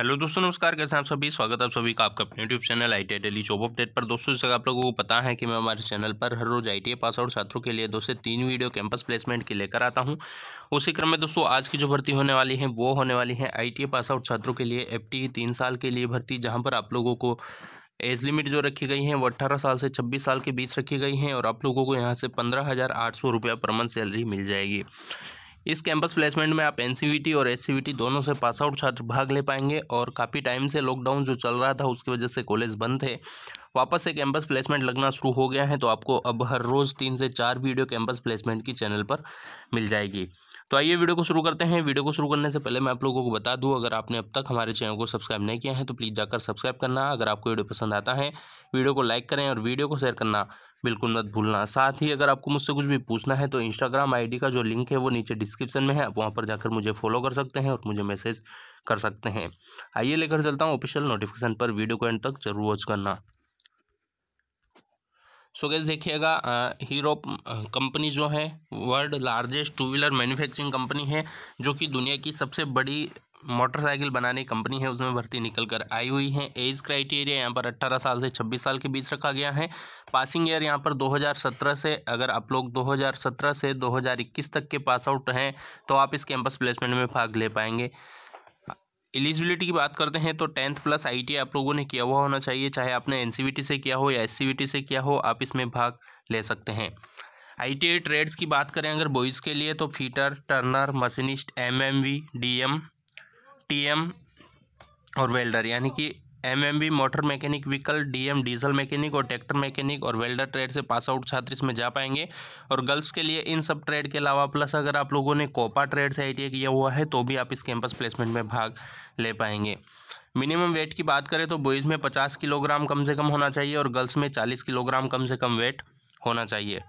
hello दोस्तों नमस्कार कैसे हैं आप सभी स्वागत है आप सभी का आपका अपने YouTube channel I T daily job update पर दोस्तों जैसे आप लोगों को पता है कि मैं हमारे चैनल पर हर रोज आई टी पास आउट छात्रों के लिए दो से तीन वीडियो कैंपस प्लेसमेंट की लेकर आता हूं उसी क्रम में दोस्तों आज की जो भर्ती होने वाली है वो होने वाली है आई टी पास आउट छात्रों के लिए एफ टी तीन साल के लिए भर्ती जहाँ पर आप लोगों को एज लिमिट जो रखी गई है वो अट्ठारह साल से छब्बीस साल के बीच रखी गई है और आप लोगों को यहाँ से पंद्रह हज़ार आठ सौ रुपया पर मंथ सैलरी मिल जाएगी इस कैंपस प्लेसमेंट में आप एन e और एस e दोनों से पास आउट छात्र भाग ले पाएंगे और काफ़ी टाइम से लॉकडाउन जो चल रहा था उसकी वजह से कॉलेज बंद थे वापस से कैंपस प्लेसमेंट लगना शुरू हो गया है तो आपको अब हर रोज़ तीन से चार वीडियो कैंपस प्लेसमेंट की चैनल पर मिल जाएगी तो आइए वीडियो को शुरू करते हैं वीडियो को शुरू करने से पहले मैं आप लोगों को बता दूँ अगर आपने अब तक हमारे चैनल को सब्सक्राइब नहीं किया है तो प्लीज़ जाकर सब्सक्राइब करना अगर आपको वीडियो पसंद आता है वीडियो को लाइक करें और वीडियो को शेयर करना बिल्कुल मत भूलना साथ ही अगर आपको मुझसे कुछ भी पूछना है तो इंस्टाग्राम आईडी का जो लिंक है वो नीचे डिस्क्रिप्शन में है आप वहाँ पर जाकर मुझे फॉलो कर सकते हैं और मुझे मैसेज कर सकते हैं आइए लेकर चलता हूँ ऑफिशियल नोटिफिकेशन पर वीडियो को एंड तक जरूर वॉच करना सो गैस देखिएगा हीरो कंपनी जो है world largest two wheeler manufacturing company है जो कि दुनिया की सबसे बड़ी मोटरसाइकिल बनाने कंपनी है उसमें भर्ती निकल कर आई हुई है एज क्राइटेरिया यहाँ पर 18 साल से 26 साल के बीच रखा गया है पासिंग ईयर यहाँ पर 2017 से अगर आप लोग 2017 से 2021 तक के पास आउट हैं तो आप इस कैंपस प्लेसमेंट में भाग ले पाएंगे एलिजिबिलिटी की बात करते हैं तो टेंथ प्लस आई आप लोगों ने किया हुआ होना चाहिए चाहे आपने एन e से किया हो या एस e से किया हो आप इसमें भाग ले सकते हैं आई ट्रेड्स की बात करें अगर बॉयज़ के लिए तो fitter turner machinist M M V D M T M और वेल्डर यानी कि MMB motor mechanic vehicle DM diesel mechanic और ट्रैक्टर मैकेनिक और वेल्डर ट्रेड से पास आउट छात्र इसमें जा पाएंगे और गर्ल्स के लिए इन सब ट्रेड के अलावा प्लस अगर आप लोगों ने कोपा ट्रेड से आई किया हुआ है तो भी आप इस कैंपस प्लेसमेंट में भाग ले पाएंगे मिनिमम वेट की बात करें तो बॉयज़ में पचास किलोग्राम कम से कम होना चाहिए और गर्ल्स में चालीस किलोग्राम कम से कम वेट होना चाहिए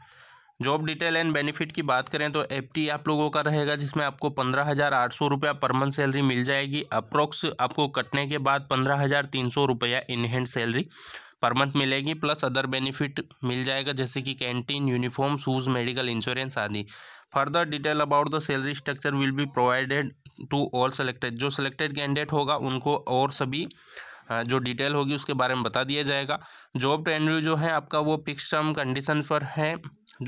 जॉब डिटेल एंड बेनिफिट की बात करें तो एफ आप लोगों का रहेगा जिसमें आपको पंद्रह हज़ार आठ सौ रुपया पर मंथ सैलरी मिल जाएगी अप्रोक्स आपको कटने के बाद पंद्रह हज़ार तीन सौ रुपया in hand salary per month मिलेगी प्लस अदर बेनिफिट मिल जाएगा जैसे कि canteen uniform shoes medical insurance आदि further detail about the salary structure will be provided to all selected जो सेलेक्टेड कैंडिडेट होगा उनको और सभी जो डिटेल होगी उसके बारे में बता दिया जाएगा जॉब ट्रेनरी जो है आपका वो फिक्स टर्म कंडीशन पर है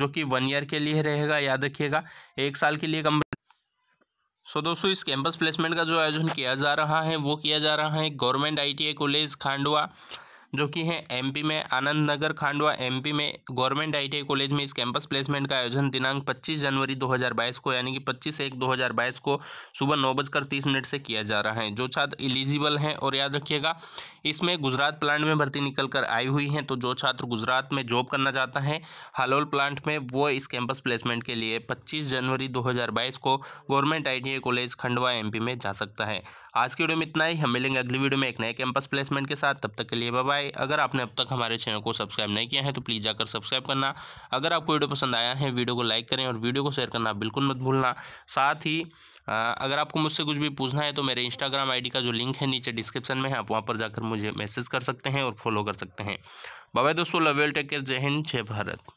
जो कि वन ईयर के लिए रहेगा याद रखिएगा एक साल के लिए कंपनी सो so, दोस्तों इस कैंपस प्लेसमेंट का जो आयोजन किया जा रहा है वो किया जा रहा है गवर्नमेंट आई कॉलेज खांडवा जो कि है एमपी में आनंद नगर खांडवा एमपी में गवर्नमेंट आईटीआई कॉलेज में इस कैंपस प्लेसमेंट का आयोजन दिनांक 25 जनवरी 2022 को यानी कि 25 एक 2022 को सुबह नौ बजकर तीस मिनट से किया जा रहा है जो छात्र एलिजिबल हैं और याद रखिएगा इसमें गुजरात प्लांट में भर्ती निकल कर आई हुई हैं तो जो छात्र गुजरात में जॉब करना चाहता है हालोल प्लांट में वो इस कैंपस प्लेसमेंट के लिए पच्चीस जनवरी दो को government I college Khandwa M में जा सकता है आज की वीडियो में इतना ही हम मिलेंगे अगली वीडियो में एक नए कैंपस प्लेसमेंट के साथ तब तक के लिए बाय आए अगर आपने अब तक हमारे चैनल को सब्सक्राइब नहीं किया है तो प्लीज़ जाकर सब्सक्राइब करना अगर आपको वीडियो पसंद आया है वीडियो को लाइक करें और वीडियो को शेयर करना बिल्कुल मत भूलना साथ ही अगर आपको मुझसे कुछ भी पूछना है तो मेरे इंस्टाग्राम आईडी का जो लिंक है नीचे डिस्क्रिप्शन में है आप वहाँ पर जाकर मुझे मैसेज कर सकते हैं और फॉलो कर सकते हैं बाबा दोस्तों लवेल टेक केयर जय हिंद जय भारत